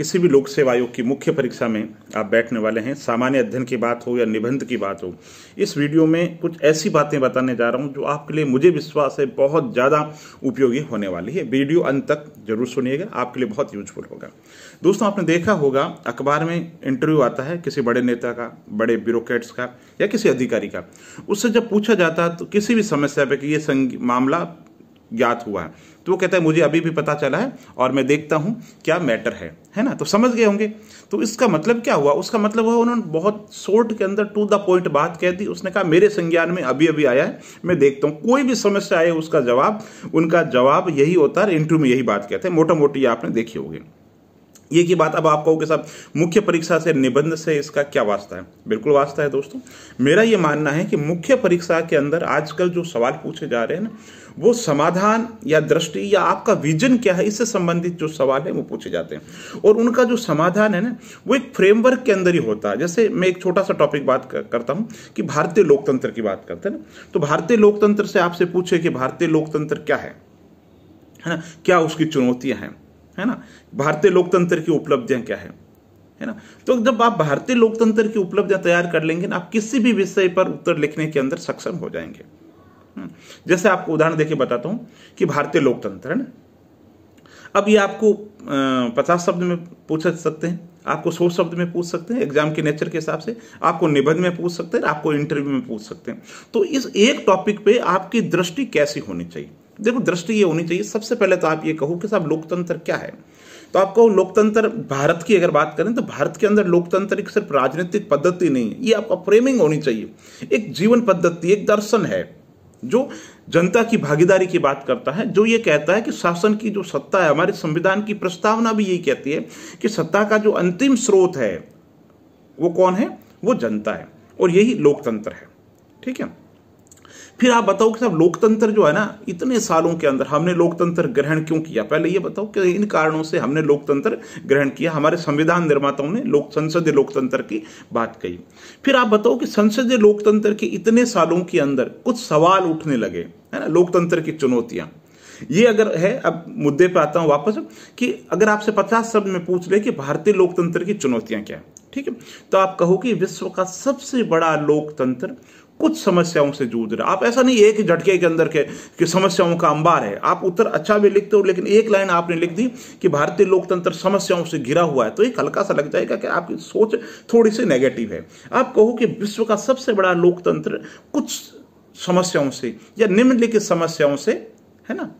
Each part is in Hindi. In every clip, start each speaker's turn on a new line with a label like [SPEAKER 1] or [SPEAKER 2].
[SPEAKER 1] किसी भी लोक सेवा आयोग की मुख्य परीक्षा में आप बैठने वाले हैं सामान्य अध्ययन की बात हो या निबंध की बात हो इस वीडियो में कुछ ऐसी बातें बताने जा रहा हूं जो आपके लिए मुझे विश्वास है बहुत ज़्यादा उपयोगी होने वाली है वीडियो अंत तक जरूर सुनिएगा आपके लिए बहुत यूजफुल होगा दोस्तों आपने देखा होगा अखबार में इंटरव्यू आता है किसी बड़े नेता का बड़े ब्यूरोक्रेट्स का या किसी अधिकारी का उससे जब पूछा जाता है तो किसी भी समस्या पर कि ये मामला ज्ञात हुआ है तो वो कहता है मुझे अभी भी पता चला है और मैं देखता हूँ क्या मैटर है है ना तो समझ गए होंगे तो इसका मतलब क्या हुआ उसका मतलब हुआ उन्होंने बहुत शोर्ट के अंदर टू द पॉइंट बात कह दी उसने कहा मेरे संज्ञान में अभी अभी आया है मैं देखता हूँ कोई भी समस्या आए उसका जवाब उनका जवाब यही होता है इंटरव्यू में यही बात कहते हैं मोटा मोटी आपने देखी होगी ये की बात अब आप कहोगे साहब मुख्य परीक्षा से निबंध से इसका क्या वास्ता है बिल्कुल वास्ता है दोस्तों मेरा ये मानना है कि मुख्य परीक्षा के अंदर आजकल जो सवाल पूछे जा रहे हैं ना वो समाधान या दृष्टि या आपका विजन क्या है इससे संबंधित जो सवाल है वो पूछे जाते हैं और उनका जो समाधान है ना वो एक फ्रेमवर्क के अंदर ही होता है जैसे मैं एक छोटा सा टॉपिक बात करता हूँ कि भारतीय लोकतंत्र की बात करते हैं ना तो भारतीय लोकतंत्र से आपसे पूछे कि भारतीय लोकतंत्र क्या है है ना क्या उसकी चुनौतियां हैं है ना भारतीय लोकतंत्र की उपलब्धियां क्या है है ना तो जब आप भारतीय लोकतंत्र की उपलब्धियां तैयार कर लेंगे ना आप किसी भी विषय पर उत्तर लिखने के अंदर सक्षम हो जाएंगे हम्म। जैसे आपको उदाहरण देके बताता हूं कि भारतीय लोकतंत्र है ना अब ये आपको पचास शब्द में पूछ सकते हैं आपको सौ शब्द में पूछ सकते हैं एग्जाम के नेचर के हिसाब से आपको निबंध में पूछ सकते हैं आपको इंटरव्यू में पूछ सकते हैं तो इस एक टॉपिक पे आपकी दृष्टि कैसी होनी चाहिए देखो दृष्टि ये होनी चाहिए सबसे पहले तो आप ये कहो कि साहब लोकतंत्र क्या है तो आपको लोकतंत्र भारत की अगर बात करें तो भारत के अंदर लोकतंत्र एक सिर्फ राजनीतिक पद्धति नहीं है ये आपका फ्रेमिंग होनी चाहिए एक जीवन पद्धति एक दर्शन है जो जनता की भागीदारी की बात करता है जो ये कहता है कि शासन की जो सत्ता है हमारे संविधान की प्रस्तावना भी यही कहती है कि सत्ता का जो अंतिम स्रोत है वो कौन है वो जनता है और यही लोकतंत्र है ठीक है फिर आप बताओ कि साहब लोकतंत्र जो है ना इतने सालों के अंदर हमने लोकतंत्र ग्रहण क्यों किया पहले ये बताओ कि इन कारणों से हमने लोकतंत्र ग्रहण किया हमारे संविधान निर्माताओं ने लोक संसदीय लोकतंत्र की बात कही फिर आप बताओ कि संसदीय लोकतंत्र के इतने सालों के अंदर कुछ सवाल उठने लगे है ना लोकतंत्र की चुनौतियां ये अगर है अब मुद्दे पे आता हूं वापस कि अगर आपसे पचास शब्द में पूछ ले कि भारतीय लोकतंत्र की चुनौतियां क्या है ठीक है तो आप कहो कि विश्व का सबसे बड़ा लोकतंत्र कुछ समस्याओं से जूझ रहे आप ऐसा नहीं है कि झटके के अंदर के कि समस्याओं का अंबार है आप उत्तर अच्छा भी लिखते हो लेकिन एक लाइन आपने लिख दी कि भारतीय लोकतंत्र समस्याओं से घिरा हुआ है तो एक हल्का सा लग जाएगा कि आपकी सोच थोड़ी सी नेगेटिव है आप कहो कि विश्व का सबसे बड़ा लोकतंत्र कुछ समस्याओं से या निम्नलिखित समस्याओं से है ना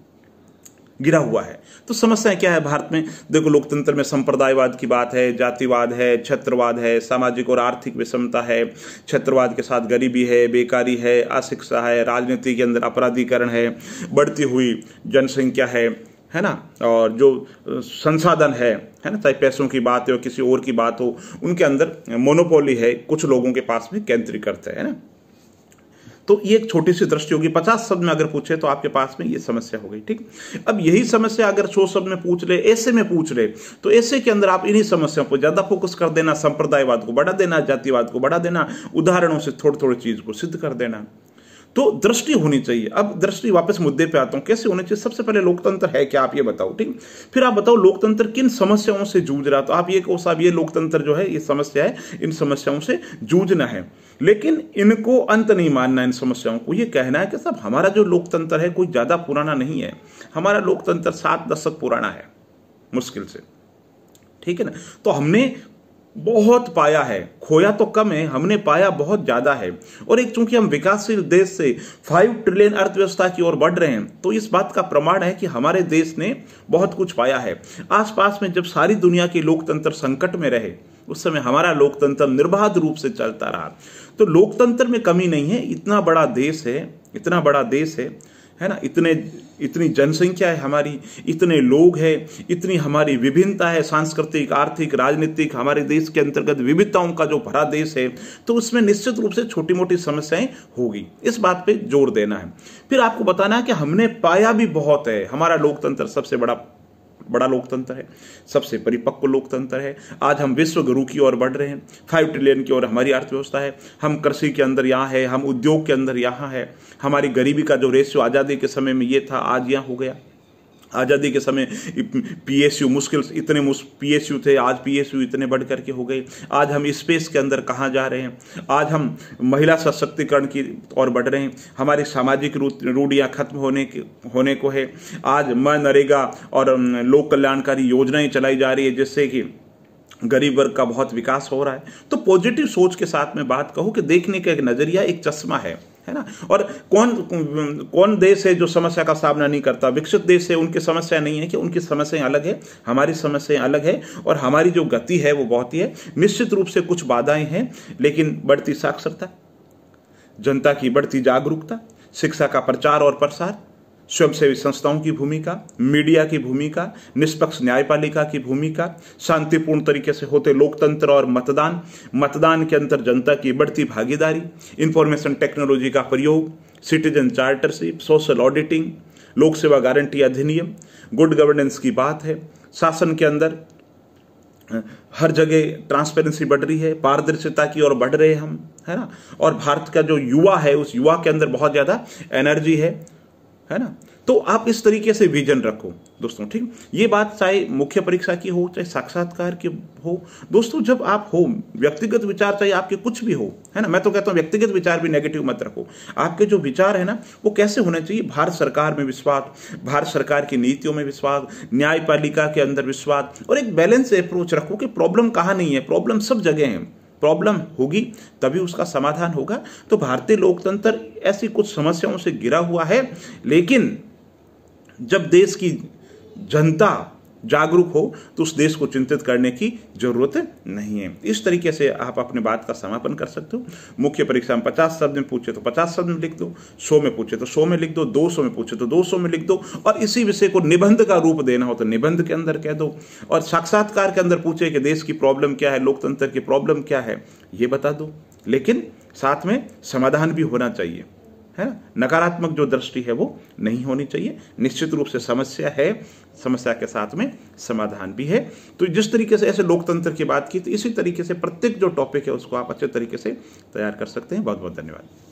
[SPEAKER 1] गिरा हुआ है तो समस्या क्या है भारत में देखो लोकतंत्र में संप्रदायवाद की बात है जातिवाद है छत्रवाद है सामाजिक और आर्थिक विषमता है छत्रवाद के साथ गरीबी है बेकारी है अशिक्षा है राजनीति के अंदर अपराधीकरण है बढ़ती हुई जनसंख्या है है ना और जो संसाधन है है ना चाहे पैसों की बात हो किसी और की बात हो उनके अंदर मोनोपोली है कुछ लोगों के पास में केंद्रीकृत है ना तो ये एक छोटी सी दृष्टि होगी पचास शब्द में अगर पूछे तो आपके पास में ये समस्या हो गई ठीक अब यही समस्या अगर सौ शब्द में पूछ ले ऐसे में पूछ ले तो ऐसे के अंदर आप इन्हीं समस्याओं पर ज्यादा फोकस कर देना संप्रदायवाद को बढ़ा देना जातिवाद को बढ़ा देना उदाहरणों से थोड़ी थोड़ी चीज को सिद्ध कर देना तो दृष्टि होनी चाहिए अब दृष्टि वापस मुद्दे पे आता हूं कैसे होनी चाहिए सबसे पहले लोकतंत्र है क्या आप ये बताओ ठीक फिर आप बताओ लोकतंत्र किन समस्याओं से जूझ रहा तो आप ये कहो साहब ये लोकतंत्र जो है ये समस्या है इन समस्याओं से जूझना है लेकिन इनको अंत नहीं मानना इन समस्याओं को ये कहना है कि साहब हमारा जो लोकतंत्र है कोई ज़्यादा पुराना नहीं है हमारा लोकतंत्र सात दशक पुराना है मुश्किल से ठीक है ना तो हमने बहुत पाया है खोया तो कम है हमने पाया बहुत ज्यादा है और एक चूंकि हम विकासशील देश से फाइव ट्रिलियन अर्थव्यवस्था की ओर बढ़ रहे हैं तो इस बात का प्रमाण है कि हमारे देश ने बहुत कुछ पाया है आसपास में जब सारी दुनिया के लोकतंत्र संकट में रहे उस समय हमारा लोकतंत्र निर्बाध रूप से चलता रहा तो लोकतंत्र में कमी नहीं है इतना बड़ा देश है इतना बड़ा देश है है ना इतने इतनी जनसंख्या है हमारी इतने लोग हैं इतनी हमारी विभिन्नता है सांस्कृतिक आर्थिक राजनीतिक हमारे देश के अंतर्गत विविधताओं का जो भरा देश है तो उसमें निश्चित रूप से छोटी मोटी समस्याएं होगी इस बात पे जोर देना है फिर आपको बताना है कि हमने पाया भी बहुत है हमारा लोकतंत्र सबसे बड़ा बड़ा लोकतंत्र है सबसे परिपक्व लोकतंत्र है आज हम विश्व गुरु की ओर बढ़ रहे हैं फाइव ट्रिलियन की ओर हमारी अर्थव्यवस्था है हम कृषि के अंदर यहाँ है हम उद्योग के अंदर यहाँ है हमारी गरीबी का जो रेशियो आज़ादी के समय में ये था आज यहाँ हो गया आज़ादी के समय पीएसयू मुश्किल इतने मुश, पीएसयू थे आज पीएसयू इतने बढ़ करके हो गए आज हम स्पेस के अंदर कहाँ जा रहे हैं आज हम महिला सशक्तिकरण की ओर बढ़ रहे हैं हमारी सामाजिक रूढ़ियाँ खत्म होने के होने को है आज नरेगा और लोक कल्याणकारी योजनाएं चलाई जा रही है जिससे कि गरीब वर्ग का बहुत विकास हो रहा है तो पॉजिटिव सोच के साथ में बात कहूँ कि देखने का एक नज़रिया एक चश्मा है है ना और कौन कौन देश है जो समस्या का सामना नहीं करता विकसित देश है उनकी समस्या नहीं है कि उनकी समस्याएं अलग है हमारी समस्याएं अलग है और हमारी जो गति है वो बहुत ही है निश्चित रूप से कुछ बाधाएं हैं लेकिन बढ़ती साक्षरता जनता की बढ़ती जागरूकता शिक्षा का प्रचार और प्रसार स्वयंसेवी संस्थाओं की भूमिका मीडिया की भूमिका निष्पक्ष न्यायपालिका की भूमिका शांतिपूर्ण तरीके से होते लोकतंत्र और मतदान मतदान के अंतर जनता की बढ़ती भागीदारी इंफॉर्मेशन टेक्नोलॉजी का प्रयोग सिटीजन चार्टरशिप सोशल ऑडिटिंग लोक सेवा गारंटी अधिनियम गुड गवर्नेंस की बात है शासन के अंदर हर जगह ट्रांसपेरेंसी बढ़ रही है पारदर्शिता की ओर बढ़ रहे हम है ना और भारत का जो युवा है उस युवा के अंदर बहुत ज़्यादा एनर्जी है है ना तो आप इस तरीके से विजन रखो दोस्तों ठीक ये बात चाहे मुख्य परीक्षा की हो चाहे साक्षात्कार की हो दोस्तों जब आप हो व्यक्तिगत विचार चाहे आपके कुछ भी हो है ना मैं तो कहता हूँ व्यक्तिगत विचार भी नेगेटिव मत रखो आपके जो विचार है ना वो कैसे होने चाहिए भारत सरकार में विश्वास भारत सरकार की नीतियों में विश्वास न्यायपालिका के अंदर विश्वास और एक बैलेंस अप्रोच रखो कि प्रॉब्लम कहाँ नहीं है प्रॉब्लम सब जगह है प्रॉब्लम होगी तभी उसका समाधान होगा तो भारतीय लोकतंत्र ऐसी कुछ समस्याओं से गिरा हुआ है लेकिन जब देश की जनता जागरूक हो तो उस देश को चिंतित करने की जरूरत नहीं है इस तरीके से आप अपने बात का समापन कर सकते हो मुख्य परीक्षा में पचास शब्द में पूछे तो पचास शब्द में लिख दो सौ में पूछे तो सौ में लिख दो दो सौ में पूछे तो दो सौ में लिख दो और इसी विषय को निबंध का रूप देना हो तो निबंध के अंदर कह दो और साक्षात्कार के अंदर पूछे कि देश की प्रॉब्लम क्या है लोकतंत्र की प्रॉब्लम क्या है ये बता दो लेकिन साथ में समाधान भी होना चाहिए है ना नकारात्मक जो दृष्टि है वो नहीं होनी चाहिए निश्चित रूप से समस्या है समस्या के साथ में समाधान भी है तो जिस तरीके से ऐसे लोकतंत्र की बात की तो इसी तरीके से प्रत्येक जो टॉपिक है उसको आप अच्छे तरीके से तैयार कर सकते हैं बहुत बहुत धन्यवाद